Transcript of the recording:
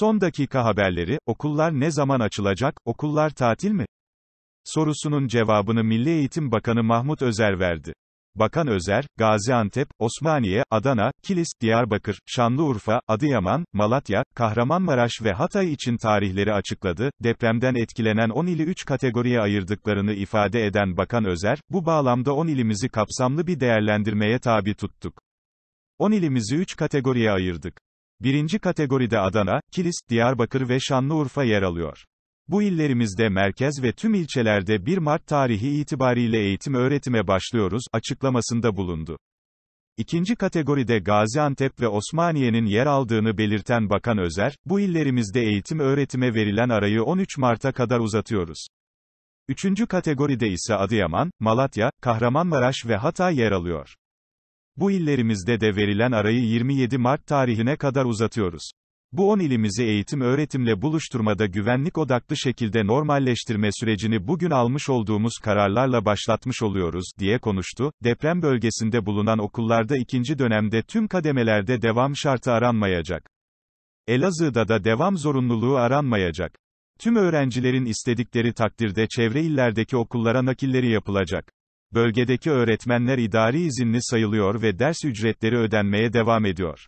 Son dakika haberleri, okullar ne zaman açılacak, okullar tatil mi? Sorusunun cevabını Milli Eğitim Bakanı Mahmut Özer verdi. Bakan Özer, Gaziantep, Osmaniye, Adana, Kilis, Diyarbakır, Şanlıurfa, Adıyaman, Malatya, Kahramanmaraş ve Hatay için tarihleri açıkladı. Depremden etkilenen 10 ili 3 kategoriye ayırdıklarını ifade eden Bakan Özer, bu bağlamda 10 ilimizi kapsamlı bir değerlendirmeye tabi tuttuk. 10 ilimizi 3 kategoriye ayırdık. Birinci kategoride Adana, Kilis, Diyarbakır ve Şanlıurfa yer alıyor. Bu illerimizde merkez ve tüm ilçelerde 1 Mart tarihi itibariyle eğitim öğretime başlıyoruz açıklamasında bulundu. İkinci kategoride Gaziantep ve Osmaniye'nin yer aldığını belirten Bakan Özer, bu illerimizde eğitim öğretime verilen arayı 13 Mart'a kadar uzatıyoruz. Üçüncü kategoride ise Adıyaman, Malatya, Kahramanmaraş ve Hatay yer alıyor. Bu illerimizde de verilen arayı 27 Mart tarihine kadar uzatıyoruz. Bu 10 ilimizi eğitim öğretimle buluşturmada güvenlik odaklı şekilde normalleştirme sürecini bugün almış olduğumuz kararlarla başlatmış oluyoruz, diye konuştu. Deprem bölgesinde bulunan okullarda ikinci dönemde tüm kademelerde devam şartı aranmayacak. Elazığ'da da devam zorunluluğu aranmayacak. Tüm öğrencilerin istedikleri takdirde çevre illerdeki okullara nakilleri yapılacak. Bölgedeki öğretmenler idari izinli sayılıyor ve ders ücretleri ödenmeye devam ediyor.